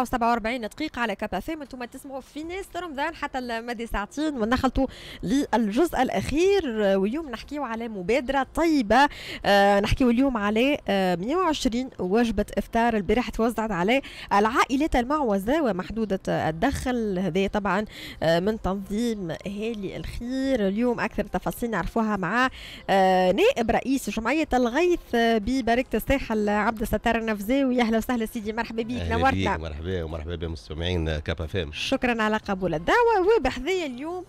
و و47 دقيقة على كابا فيم انتم تسمعوا في ناس رمضان حتى المدى ساعتين ونخلطوا للجزء الأخير آه، واليوم نحكيو على مبادرة طيبة آه، نحكيو اليوم على 120 آه، وجبة إفطار البارح توزعت على العائلات المعوزة ومحدودة الدخل هذا طبعا من تنظيم هالي الخير اليوم أكثر تفاصيل نعرفوها مع نائب رئيس جمعية الغيث ببركة الساحل عبد الستار النفزاوي أهلا وسهلا سيدي مرحبا بك نورتنا مرحبا بيا ومرحبا بيا مستمعين كابا فام شكرا على قبول الدعوه وبحذية اليوم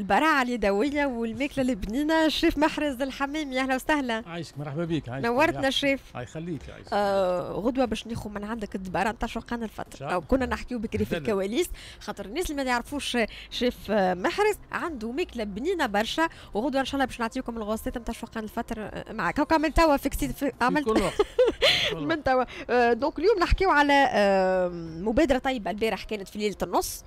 البراعه اليدويه والماكله البنينه الشيف محرز الحمامي اهلا وسهلا عايشك مرحبا بك عايشك نورتنا الشيف الله يخليك عايشك آه غدوه باش ناخذ من عندك الدبارة نتاع شوقان الفطر او كنا نحكيو بكري في الكواليس خاطر الناس اللي ما يعرفوش شيف محرز عنده ماكله بنينه برشا وغدوه ان شاء الله باش نعطيكم الغوصات نتاع شوقان الفطر معك هكا من توا في عملت من توا آه، دونك اليوم نحكيو على آه، مبادره طيبه البارح كانت في ليله النص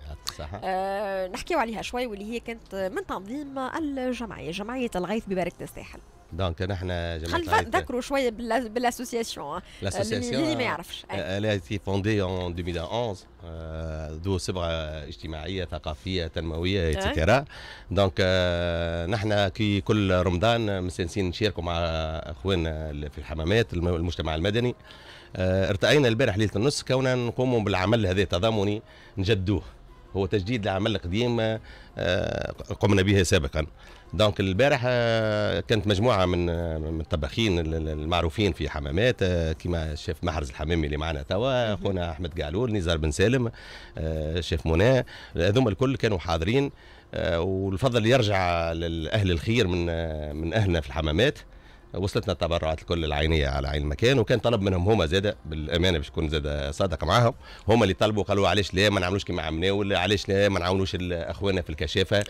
آه، نحكيو عليها شوي واللي هي كانت من تنظيم الجمعيه جمعيه الغيث ببركه الساحل دونك نحن خلينا نذكروا شويه بالاسوسياسيون الاسوسياسيون اللي ما يعرفش آه، اللي هي فوندي ان 2011 ذو صبغه اجتماعيه ثقافيه تنمويه اتسيتيرا دونك آه، نحن كي كل رمضان مستانسين نشاركوا مع اخواننا في الحمامات المجتمع المدني آه، ارتأينا البارح ليلة النص كوننا نقوم بالعمل هذا تضامني نجدوه هو تجديد العمل القديم آه، قمنا به سابقا دونك البارح آه، كانت مجموعه من من الطباخين المعروفين في حمامات كما الشيف محرز الحمامي اللي معنا توا خونا احمد قعلول نزار بن سالم الشيف منى هذوما الكل كانوا حاضرين والفضل يرجع لاهل الخير من من اهلنا في الحمامات وصلتنا التبرعات لكل العينيه على عين المكان وكان طلب منهم هما زاده بالامانه باش نكون زاده صادق معاهم هما اللي طلبوا قالوا علاش لا ما نعملوش كما ولا علاش لا ما نعاونوش اخواننا في الكشافه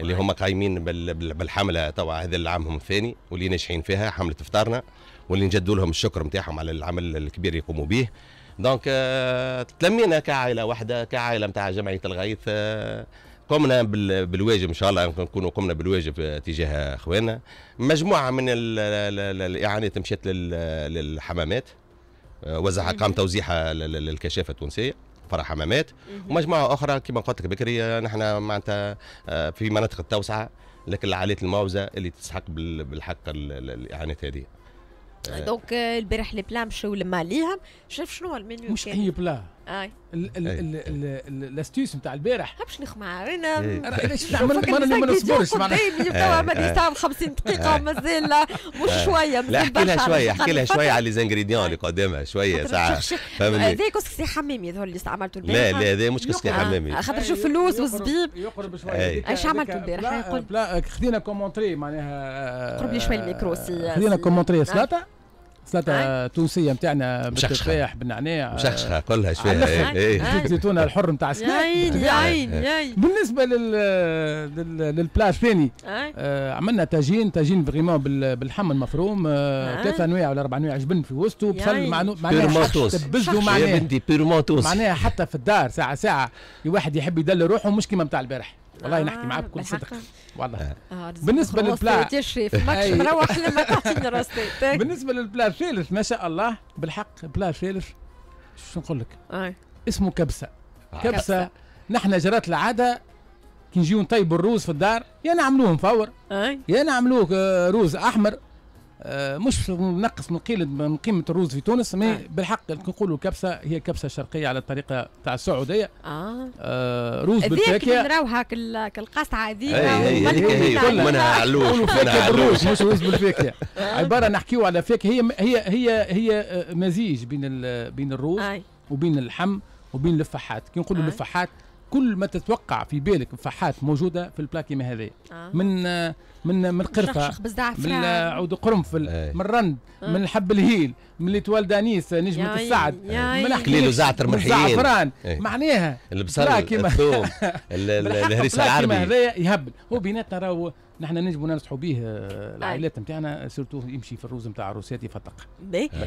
اللي هما قايمين بالحمله توا هذا هم الثاني واللي ناجحين فيها حمله افطارنا واللي نجدوا لهم الشكر نتاعهم على العمل الكبير اللي يقوموا به دونك آه، تلمينا كعائله واحده كعائله نتاع جمعيه الغيث آه، قمنا بالواجب ان شاء الله نكونوا قمنا بالواجب تجاه اخواننا مجموعه من الاعانات مشات للحمامات آه، وزع قام توزيعها للكشافه التونسيه فرع حمامات ومجموعه اخرى كما قلت لك بكري آه، نحن معناتها آه، في مناطق التوسعه لكن العائلات الموزه اللي تسحق بالحق الاعانات هذه دونك البارح لي بلا مشاو لما ليهم شاف شنو المنيو مش اي بلا اي الاستيوس نتاع البارح هبش نخمع إيه. انا ايش نعمل ما ما نصبرش معناها توا ماني ساعه 50 دقيقه إيه. مازال مش إيه. شويه لا احكي لها شويه احكي لها شويه على لي زانغريديون اللي قدامها شويه ساعه فهمني هذا آه، كسكسي حمامي هذول اللي استعملته البارح لا لا هذا مش كسكسي حمامي آه، خاطر شوف اللوز والزبيب يقرب شويه ايش عملته البارح خذينا كومونتري معناها قرب لي شويه الميكرو آه، خذينا كومونتري سلاطه سلطة تونسية نتاعنا بالتفاح بالنعناع مشخشخة كلها شوية زيت إيه، إيه. زيتونة الحر نتاع السنة يا عيني يا عيني بالنسبة للبلاج ثاني آه، عملنا طاجين طاجين فريمون باللحم المفروم آه، ثلاثة أنواع ولا أربع أنواع جبن في وسطه بصل معناها معناها معناها حتى في الدار ساعة ساعة الواحد يحب يدلل روحه مش كيما نتاع البارح والله آه، نحكي معاك بكل صدق والله آه. آه، بالنسبه للبلا مروح لما تعطيني بالنسبه للبلا ثالث ما شاء الله بالحق بلا ثالث شو نقول لك اسمه كبسه كبسه نحن جرات العاده كي نجيو نطيبوا الروز في الدار يا نعملوه مفور يا نعملوه روز احمر آه، مش نقص من قيمه من قيمه الروز في تونس مي آه. بالحق نقولوا كبسه هي كبسه شرقيه على الطريقه تاع السعوديه اه, آه روز بالفاكهه نراوها كالقصعه هذيك منها علوش منها علوش مش روز بالفاكهه آه. عباره نحكيو على فاكهه هي هي هي هي آه، مزيج بين بين الروز آه. وبين اللحم وبين الفحات كي نقولوا آه. الفحات كل ما تتوقع في بالك فحات موجوده في البلاكيما هذه آه. من من من قرفه من عود قرنفل آه. من رند آه. من الحب الهيل من ليتوال دانيس نجمه السعد من كليل وزعتر مرحيين معناها البصل الثوم الهريسه العربي هذا يهبل هو بيناتنا راهو نحن نجم ننصحوا به آه، العائلات نتاعنا سيرتو يمشي في الروز نتاع الروسيات يفتق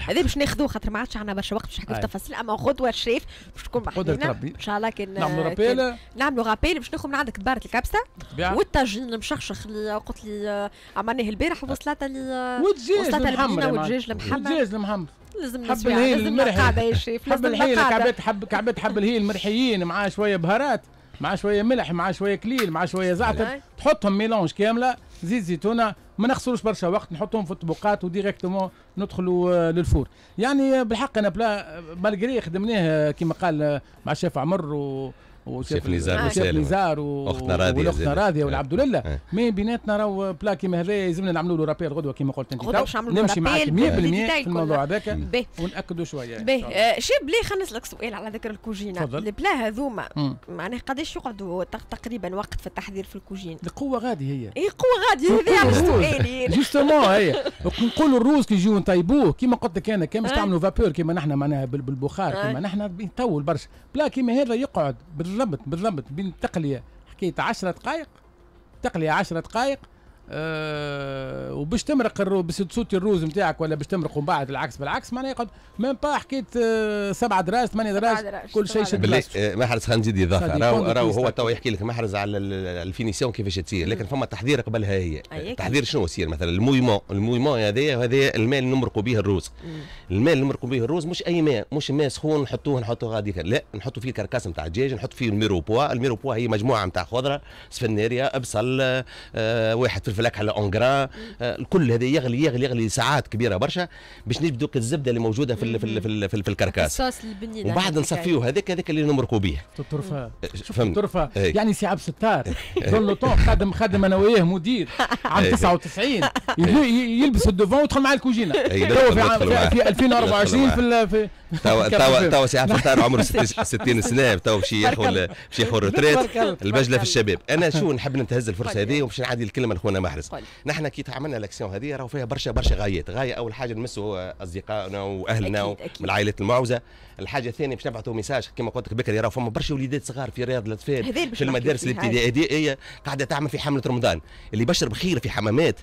هذا باش ناخذوه خاطر ما عادش عندنا برشا وقت باش نحكي في التفاصيل اما غدوه الشريف باش تكون محضرنا ان شاء الله كان نعملوا رابيل نعملوا رابيل باش ناخذ من عندك بارت الكبسه والطاجين المشخشخ اللي قلت لي آه، عملناه البارح وصلت لي وصلت المحمر والدجاج المحمر والدجاج المحمر لازم حب الهيل المرحي حب الهيل كعبات حب كعبات حب الهيل المرحيين مع شويه بهارات مع شويه ملح مع شويه كليل مع شويه زعتر تحطهم ميلونج كامله زيت زيتونه ما نخسروش برشا وقت نحطهم في الطبقات وديريكتومون ندخلوا آه، للفور يعني بالحق انا بلا مالغري خدمناه آه، كما قال آه، مع الشيف عمر و وشيف نزار آه، وشيف نزار واختنا راضيه والاختنا راضيه آه. والعبد لله آه. مي بيناتنا راهو بلا كيما هذا يلزمنا نعملوا له رابيل غدوه كيما قلت انت نمشي معاك 100% في الموضوع هذاك وناكدوا شويه باهي شاب لي خلينا نسالك سؤال على ذكر الكوجينه البلا هذوما معناها قداش يقعدوا تقريبا وقت في التحضير في الكوجينه القوه غادي هي اي قوه غادي هذا سؤالي جوستومون هي نقولوا الروس كي يجيو نطيبوه كيما قلت لك انا كان باش تعملوا فابور كيما نحن معناها بالبخار كيما نحن طول برشا بلا كيما هذا يقعد بالضبط بالضبط بين التقليه حكيت 10 دقائق تقليه 10 دقائق أه وباش تمرق الرو باش تصوتي الروز نتاعك ولا باش تمرق من بعد العكس بالعكس معناها يقعد ميم با حكيت آه، سبع دراج ثمانية دراج كل شيء شد بالله آه، محرز خلينا نزيد اضافه راهو راهو هو تو يحكي لك محرز على الفينيسيون كيفاش تصير لكن فما تحذير قبلها هي آه، تحذير شنو يصير مثلا المويمون المويمون هذايا هذايا الماء اللي نمرقوا به الروز الماء اللي نمرقوا به الروز مش اي ماء مش ماء سخون نحطوه نحطوه غادي لا نحطوا فيه الكركاس نتاع الدجاج نحط فيه الميروبوا الميروبوا هي مجموعه نتاع خضره سفناريا ابصل واحد على اونغرا آه، الكل هذا يغلي يغلي يغلي ساعات كبيره برشا باش نجبدوا الزبده اللي موجوده في في في في, في, في الكركاس الصوص وبعد نصفيوه هذاك هذاك اللي نمرقوا به الطرفه الترفه آه، الطرفه يعني سي عبد الستار إيه. لو طون خادم خادم انا وياه مدير عام 99 إيه. إيه. يلبس الدوفون ويدخل مع الكوجينه تو في عام في 2024 في توا توا توا سي عبد الستار عمره 60 سنه تو باش ياخذ باش ياخذ البجله في الشباب انا شو نحب نتهز الفرصه طيب. هذه وباش نعدي الكلمه لخونا محرز نحن كي تعملنا الاكسيون هذه راهو فيها برشا برشا غايات غايه اول حاجه نمسوا اصدقائنا واهلنا من العائلات المعوزه الحاجه الثانيه باش نبعثوا ميساج كما قلت لك بكري راهو فما برشا وليدات صغار في رياض الاطفال في المدارس الابتدائيه قاعده تعمل في حمله رمضان اللي بشر بخير في حمامات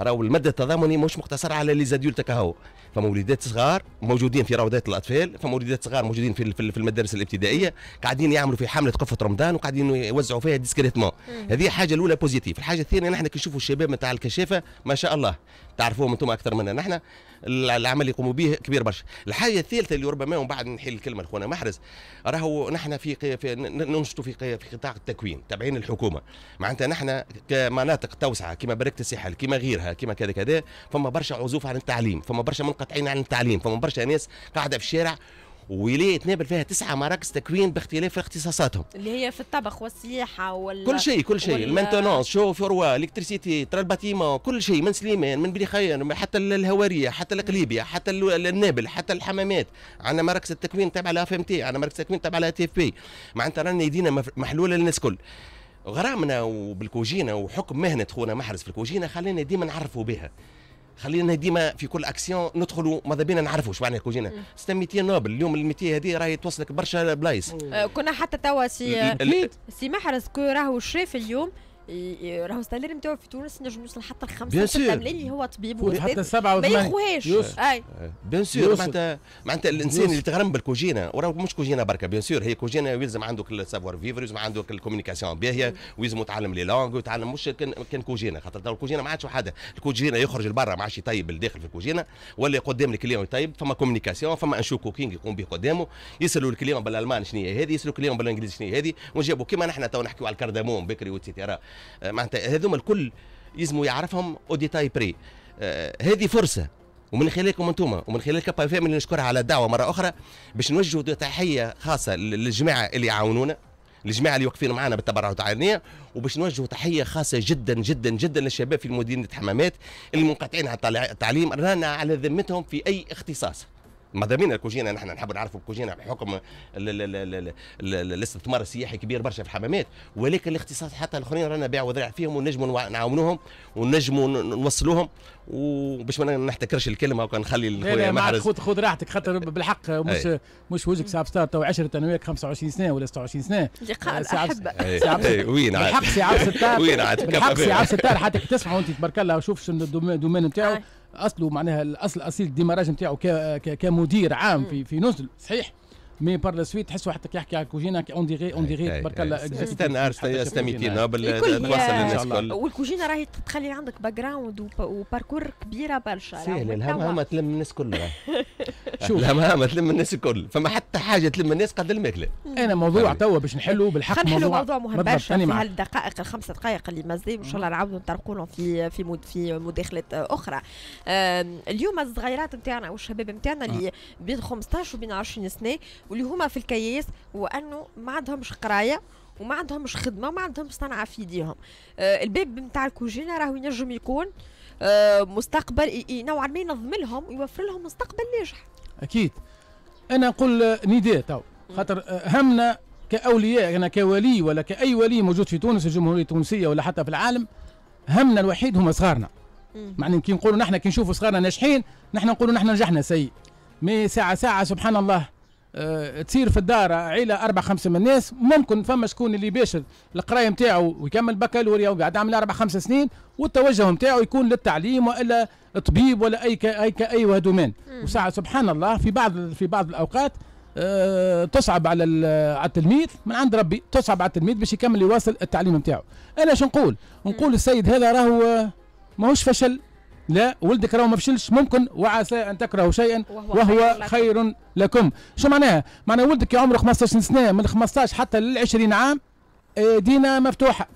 راهو المد التضامني مش مقتصر على لي زادولت هو فما وليدات صغار موجودين في روضات الاطفال فما وليدات صغار موجودين في في المدارس الابتدائيه قاعدين يعملوا في حمله قفه رمضان وقاعدين يوزعوا فيها ديسكريتمون هذه حاجه الاولى بوزيتيف الحاجه الثانيه نحن كي نشوفوا الشباب نتاع الكشافه ما شاء الله تعرفوهم انتم اكثر منا نحن العمل اللي يقوموا به كبير برشا الحاجه الثالثه اللي ربما ومن بعد نحل الكلمه لخونا محرز راهو نحن في, في ننشطوا في في قطاع التكوين تابعين الحكومه معناتها نحن كمناطق توسعه كما بركه الساحل كما غيرها كما كذا كذا فما برشا عزوف عن التعليم فما برشا منقطعين عن التعليم فما برشا ناس قاعده في الشارع ولايه نابل فيها تسعه مراكز تكوين باختلاف اختصاصاتهم اللي هي في الطبخ والسياحه وال كل شيء كل شيء وال... المانتونونس شو فوروا الكتريسيتي ترى الباتيمون كل شيء من سليمان من بني خير حتى الهواريه حتى القليبيه حتى النابل حتى الحمامات عندنا مراكز التكوين تبع الاف ام تي عندنا مراكز التكوين تبع الاتي اف بي معناتها رانا يدينا محلوله للناس الكل غرامنا وبالكوجينه وحكم مهنه خونا محرز في الكوجينه خلينا ديما نعرفوا بها خلينا ديما في كل اكسيون ندخلوا ماذا بينا نعرفوا شو معناها كوجينا 600 نوبل اليوم ال 200 هذه راهي توصلك برشا بلايص آه، كنا حتى توا سي سي محرز كو راهو شاف اليوم راهو ستالير نتاعو في تونس نجم يوصل حتى الخمسه بيان ملايين اللي هو طبيب حتى سبعة وثمانية ما يخوهاش آه. بيان سور معناتها معناتها الانسان اللي تغرم بالكوجينه وراه مش كوجينه بركه بيان سور هي كوجينه يلزم عندك السافوار فيفر يلزم عندك الكوميونيكاسيون باهيه ويلزم يتعلم لي لونغ ويتعلم مش كان كان كوجينه خاطر الكوجينه ما عادش وحده الكوجينه يخرج لبرا ما عادش يطيب الداخل في الكوجينه ولا قدام الكليون يطيب فما كوميونيكاسيون فما ان شو كوكينغ يقوم به قدامه يسالوا الكليون بالالمان شنو هي هذه يسالوا الكليون بالانجليزي شنو هي هذه ونجيبوا كيما نحن تو نحكيو على الكردمون بكري وتسيتيرا آه، معناتها هذوما الكل يلزموا يعرفهم اوديتاي آه، بري هذه فرصه ومن خلالكم انتم ومن خلال كابا فيم اللي نشكرها على الدعوه مره اخرى باش نوجهوا تحيه خاصه للجماعه اللي يعاونونا الجماعه اللي واقفين معنا بالتبرعات العلنيه وباش نوجهوا تحيه خاصه جدا جدا جدا للشباب في مدينه حمامات المنقطعين على التعليم رانا على ذمتهم في اي اختصاص ما دامين الكوجينه نحن نحب نعرفوا الكوجينا بحكم الاستثمار السياحي كبير برشا في الحمامات ولكن الاختصاص حتى الاخرين رانا بيع وذراع فيهم ونجموا نعاونوهم ونجموا نوصلوهم وباش ما نحتكرش الكلمه وكان نخلي الخويا محرز خذ خذ راحتك خاطر بالحق مش أي. مش وجهك ساب ستار تو 10 انا وياك 25 سنه ولا 26 سنه لقاء احب وين عاد بالحق سي عاب ستار وين عاد بالحق سي عاب ستار حتى تسمعوا انت تبارك الله وشوف شنو الدومين نتاعو اصله معناها الاصل اصيل الديماراج نتاعو كمدير عام في في نزل صحيح مي بار لا سويت تحسوا حتى كيحكي على الكوجينه اون ديغي اون ديغي تبارك الله استن ارست استميتينا توصل للناس الكل والكوجينه راهي تخلي عندك باك جراوند وباركور كبيره برشا سهل يعني الهم هم تلم الناس كلها شوف لا ما, ما تلم الناس الكل فما حتى حاجه تلم الناس قد الماكله انا موضوع توا باش نحلو بالحق موضوع نحلو موضوع مهم برشا في هالدقائق الخمسه دقائق اللي مازال ان شاء الله نعاودوا نطرقوا لهم في في مد في مداخلات اخرى اليوم الصغيرات نتاعنا والشباب نتاعنا اللي آه. بين 15 وبين 20 سنه واللي هما في الكياس وانه ما عندهمش قرايه وما عندهمش خدمه وما عندهمش صنعه في ايديهم آه الباب نتاع الكوجينه راهو ينجم يكون آه مستقبل نوعا ما ينظم لهم ويوفر لهم مستقبل ناجح اكيد انا نقول نداء تو خاطر آه، همنا كاولياء انا كولي ولا كاي ولي موجود في تونس الجمهوريه التونسيه ولا حتى في العالم همنا الوحيد هما صغارنا معنى كي نقولوا نحن كي نشوفوا صغارنا ناجحين نحن نقولوا نحن نجحنا سيء مي ساعه ساعه سبحان الله آه، تصير في الدار عيله اربع خمسه من الناس ممكن فما شكون اللي باشر القرايه نتاعو ويكمل بكالوريا وقاعد عامل اربع خمس سنين والتوجه نتاعو يكون للتعليم والا طبيب ولا اي اي اي وهدومان وساعه سبحان الله في بعض في بعض الاوقات أه تصعب على على التلميذ من عند ربي تصعب على التلميذ باش يكمل يواصل التعليم نتاعو انا شو نقول نقول السيد هذا راهو ماهوش فشل لا ولدك راهو ما فشلش ممكن وعسى ان تكرهوا شيئا وهو, خير لكم, شو معناها معناها ولدك عمره 15 سنه من 15 حتى لل 20 عام آه، دينا مفتوحه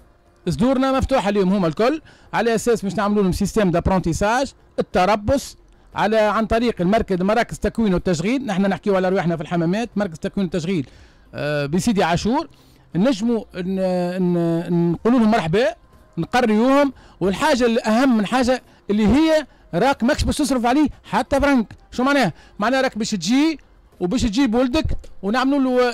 صدورنا مفتوحه اليوم هما الكل على اساس باش نعملوا لهم سيستم دابرونتيساج التربص على عن طريق المركز مراكز التكوين والتشغيل نحن نحكيو على رواحنا في الحمامات مركز التكوين والتشغيل آه، بسيدي عاشور نجموا نقولوا لهم مرحبا نقريوهم والحاجه الاهم من حاجه اللي هي راك ماكش باش تصرف عليه حتى برنك شو معناها معناها راك باش تجي وباش تجيب ولدك ونعملوا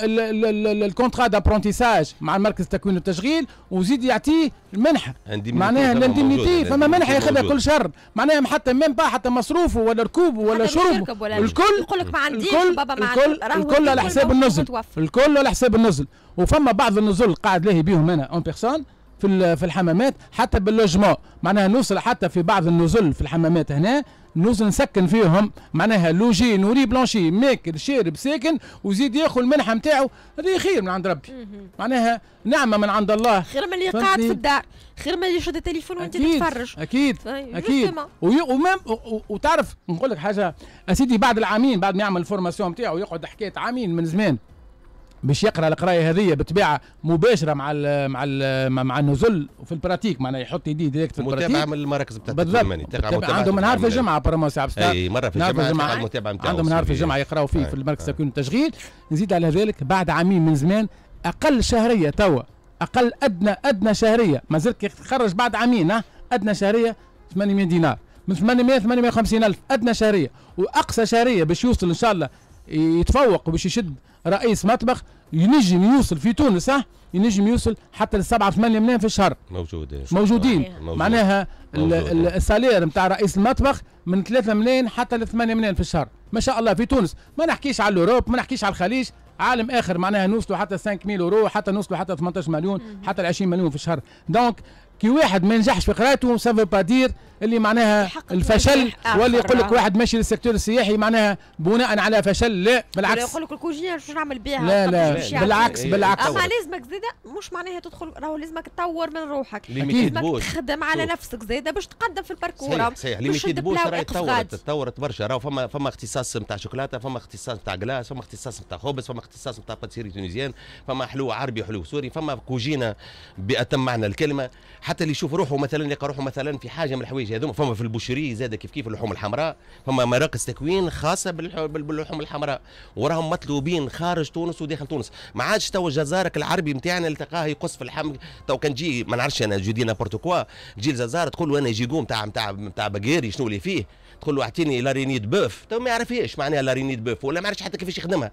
له الكونترا دابرونتيساج مع مركز التكوين والتشغيل وزيد يعطيه المنحه معناها الانديميتي فما منحه ياخذها كل شهر معناها حتى ميم با حتى مصروفه ولا ركوبه ولا شربه الكل يقول لك ما عنديش بابا ما الكل الكل على حساب النزل الكل على حساب النزل وفما بعض النزل قاعد لاهي بيهم انا اون بيرسون في في الحمامات حتى باللوجمون معناها نوصل حتى في بعض النزل في الحمامات هنا نوصل نسكن فيهم معناها لوجي نوري بلانشي ماكل شارب ساكن وزيد ياخذ المنحه نتاعو هذه خير من عند ربي معناها نعمه من عند الله خير من اللي قاعد في الدار خير من اللي يشد التليفون وانت تتفرج اكيد طيب، اكيد ومام وتعرف نقول لك حاجه سيدي بعد العامين بعد ما يعمل الفورماسيون نتاعو يقعد حكايه عامين من زمان باش يقرا القرايه هذه بطبيعه مباشره مع الـ مع الـ مع النزل وفي البراتيك معناها يحط يديه ديريكت في البراتيك متابعه من المراكز بتاعت بالضبط عندهم نهار في الجمعه براموس عبد اي مره في الجمعه المتابعه نتاعهم عندهم نهار في الجمعه يقراوا فيه في المركز التكوين التشغيل نزيد على ذلك بعد عامين من زمان اقل شهريه توا اقل ادنى ادنى شهريه ما زلت تخرج بعد عامين ادنى شهريه 800 دينار من 800 850 الف ادنى شهريه واقصى شهريه باش يوصل ان شاء الله يتفوق وباش يشد رئيس مطبخ ينجم يوصل في تونس ها ينجم يوصل حتى لسبعة ثمانية ملايين في الشهر موجودين موجودين آه، موجود. معناها السالير نتاع رئيس المطبخ من 3 ملايين حتى ل 8 ملايين في الشهر ما شاء الله في تونس ما نحكيش على الاوروب ما نحكيش على الخليج عالم اخر معناها نوصلوا حتى 500 يورو حتى نوصلوا حتى 18 مليون حتى ل 20 مليون في الشهر دونك كي واحد ما ينجحش في قرايته سافو با دير اللي معناها الفشل واللي يقول لك آه. واحد ماشي للسيكتور السياحي معناها بناء على فشل لا بالعكس يقول لك الكوجينه شو نعمل بها لا لا بالعكس يعني. بالعكس اما إيه، إيه، إيه. لازمك زاده مش معناها تدخل راهو لازمك تطور من روحك اكيد تخدم على نفسك زاده باش تقدم في الباركور صحيح اللي ما يكذبوش راهي تطورت تطورت برشا راهو فما فما اختصاص نتاع شوكولاته فما اختصاص نتاع كلاص فما اختصاص نتاع خبز فما اختصاص نتاع باتسيري تونيزيان فما حلو عربي حلو سوري فما كوجينه باتم معنى الكلمه حتى اللي يشوف روحه مثلا يلقى روحه مثلا في حاجه من الحوايج الحوايج هذوما فما في البوشري زاد كيف كيف اللحوم الحمراء فما مراكز تكوين خاصه باللحوم الحمراء وراهم مطلوبين خارج تونس وداخل تونس ما عادش تو جزارك العربي نتاعنا تلقاه يقص في الحمل تو كان تجي ما نعرفش انا جو دي نابورت كوا تجي الجزار تقول له انا جيجو نتاع نتاع نتاع بقيري شنو اللي فيه تقول له اعطيني لاريني بوف تو ما يعرفهاش معناها لاريني بوف ولا ما يعرفش حتى كيفاش يخدمها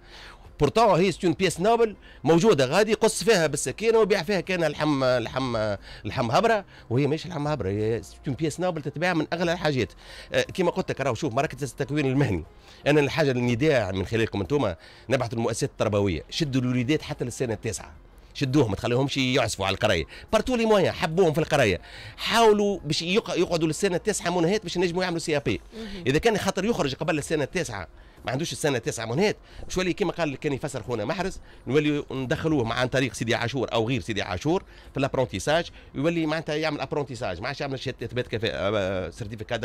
بورتون هي ستون بيس نوبل موجوده غادي يقص فيها بالسكينه ويبيع فيها كان لحم لحم لحم هبره وهي ماشي لحم هبره هي ستون بيس نوبل تتباع من اغلى الحاجات آه، كما قلت لك راهو شوف مراكز التكوين المهني انا الحاجه النداء من خلالكم انتم نبعث المؤسسات التربويه شدوا الوليدات حتى للسنه التاسعه شدوهم ما تخليهمش يعزفوا على القرايه بارتو لي موان حبوهم في القرايه حاولوا باش يقعدوا للسنه التاسعه مناهات باش ينجموا يعملوا سي بي اذا كان خاطر يخرج قبل السنه التاسعه ما عندوش السنه تسعه مونات مش ولي كما قال كان يفسر خونا محرز نولي ندخلوه مع عن طريق سيدي عاشور او غير سيدي عاشور في الابرونتيساج يولي معناتها يعمل ابرونتيساج ما عادش يعمل اثبات كفاءه سيرتيفيكا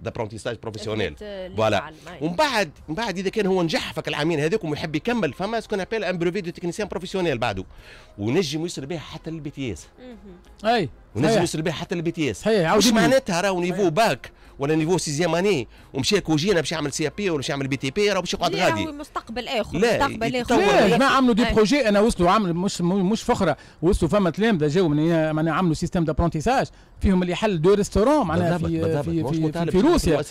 دابرونتيساج بروفيسيونيل فوالا ومن بعد من بعد اذا كان هو نجح فك العامين هذوك ويحب يكمل فما سكون ابيل ان بروفي دو تكنيسيان بروفيسيونيل بعده ونجم يوصل بها حتى للبي تي اس اي ونجم يوصل بها حتى للبي تي اس معناتها راهو نيفو باك ولا نيفو سيزيام اني ومشى كوجينا باش يعمل سي بي ولا باش يعمل بي تي بي راه باش يقعد غادي مستقبل اخر لا مستقبل اخر لا ما عملوا دي آه. بروجي انا وصلوا عملوا مش مش فخره وصلوا فما تلامذه جاوا من معناها عملوا سيستم دابرونتيساج فيهم اللي يحل دو ريستورون معناها في في في, في, في, في روسيا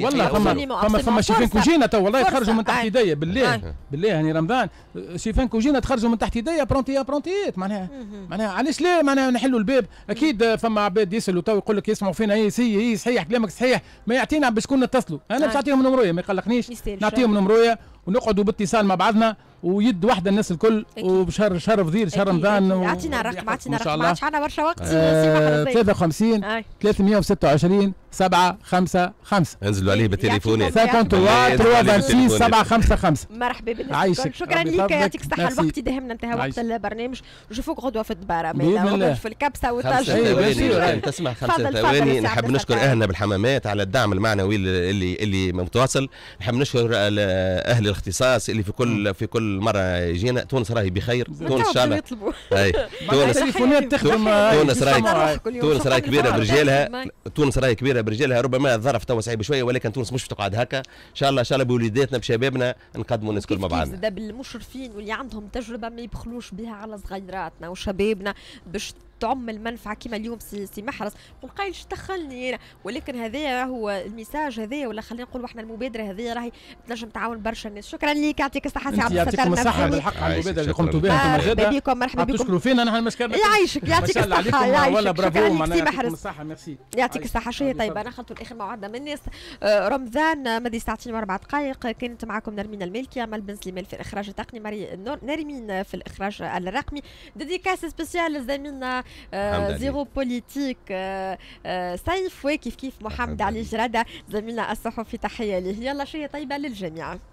والله فما فما فما شيفين كوجينا تو والله يخرجوا من تحت آه. يديا بالله آه. بالله يعني رمضان شيفين كوجينا تخرجوا من تحت يديا برونتي برونتيات معناها معناها علاش لا معناها نحلوا الباب اكيد فما عباد يسالوا تو يقول لك يسمعوا فينا اي سي اي صحيح كلامك صحيح ما يعطينا بشكون نتصلوا انا مش نعطيهم آه. نمرويا ما يقلقنيش نعطيهم نمرويا ونقعدوا باتصال مع بعضنا ويد واحده الناس الكل وبشهر شهر فضيل شهر رمضان اعطينا رقم اعطينا رقم عادش عندنا برشا وقت 53 آه، 326 7 5 5 انزلوا عليه بالتليفونات 53 326 7 5 5 مرحبا بالنسبة عايشك شكرا لك يعطيك الصحه الوقت يدهمنا انتهى وقت البرنامج نشوفوك غدوه في الدباره باذن في الكبسه والطاجين أيوة، تسمع خمسة ثواني نحب نشكر اهلنا بالحمامات على الدعم المعنوي اللي اللي متواصل نحب نشكر اهل الاختصاص اللي في كل في كل مره يجينا تونس راهي بخير تونس إن شاء الله تونس تونس راهي كبيره برجالها تونس راهي كبيره برجالها ربما الظرف توا صعيب شويه ولكن تونس مش بتقعد هكا ان شاء الله ان شاء الله بوليداتنا بشبابنا نقدموا الناس كل مع بعضنا بالمشرفين واللي عندهم تجربه ما يبخلوش بها على صغيراتنا وشبابنا باش تعم المنفعه كما اليوم سي, سي محرز والقايل دخلني انا ولكن هذايا هو الميساج هذايا ولا خلينا نقولوا احنا المبادره هذايا راهي تنجم تعاون برشا الناس شكرا لك يعطيك الصحه سي عبد الستار النفسي بالحق على المبادره اللي قمتوا بها انتم مرحبا بكم مرحبا بكم تشكروا فينا نحن مشكلة يعيشك يعطيك الصحه يعيشك برافو ليك سي محرز يعطيك الصحه شيء طيب انا خلطوا الاخر موعدنا من الناس آه، رمضان آه، مدي ساعتين واربع دقائق كانت معكم نرمين المالكي عمل بن سليمان في الاخراج التقني ماري نارمين في الاخراج الرقمي ديديكاس سبيسيال لزميلنا آه، زيرو بوليتيك آه، آه، سيف وكيف كيف محمد علي جرادة زميلنا الصحفي تحية ليه يلا شوية طيبة للجميع